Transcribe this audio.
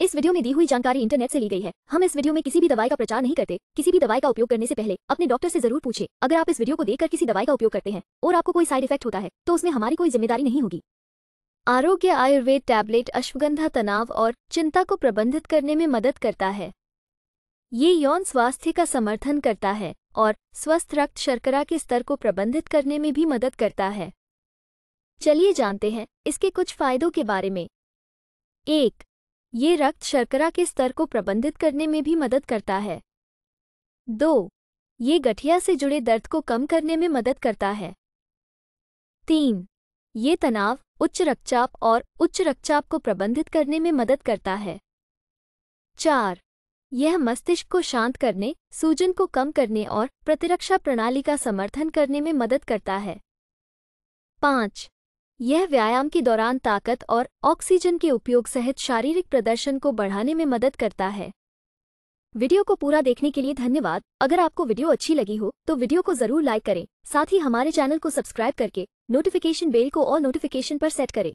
इस वीडियो में दी हुई जानकारी इंटरनेट से ली गई है हम इस वीडियो में किसी भी दवाई का प्रचार नहीं करते किसी भी दवाई का उपयोग करने से पहले अपने डॉक्टर से जरूर पूछे अगर आप इस वीडियो को देखकर किसी दवाई का उपयोग करते हैं और आपको कोई साइड इफेक्ट होता है तो उसमें हमारी कोई जिम्मेदारी नहीं होगी आरोग्य आयुर्वेद टैबलेट अश्वगंधा तनाव और चिंता को प्रबंधित करने में मदद करता है ये यौन स्वास्थ्य का समर्थन करता है और स्वस्थ रक्त शर्करा के स्तर को प्रबंधित करने में भी मदद करता है चलिए जानते हैं इसके कुछ फायदों के बारे में एक ये रक्त शर्करा के स्तर को प्रबंधित करने में भी मदद करता है दो ये गठिया से जुड़े दर्द को कम करने में मदद करता है तीन ये तनाव उच्च रक्तचाप और उच्च रक्तचाप को प्रबंधित करने में मदद करता है चार यह मस्तिष्क को शांत करने सूजन को कम करने और प्रतिरक्षा प्रणाली का समर्थन करने में मदद करता है पाँच यह व्यायाम के दौरान ताकत और ऑक्सीजन के उपयोग सहित शारीरिक प्रदर्शन को बढ़ाने में मदद करता है वीडियो को पूरा देखने के लिए धन्यवाद अगर आपको वीडियो अच्छी लगी हो तो वीडियो को जरूर लाइक करें साथ ही हमारे चैनल को सब्सक्राइब करके नोटिफिकेशन बेल को और नोटिफिकेशन पर सेट करें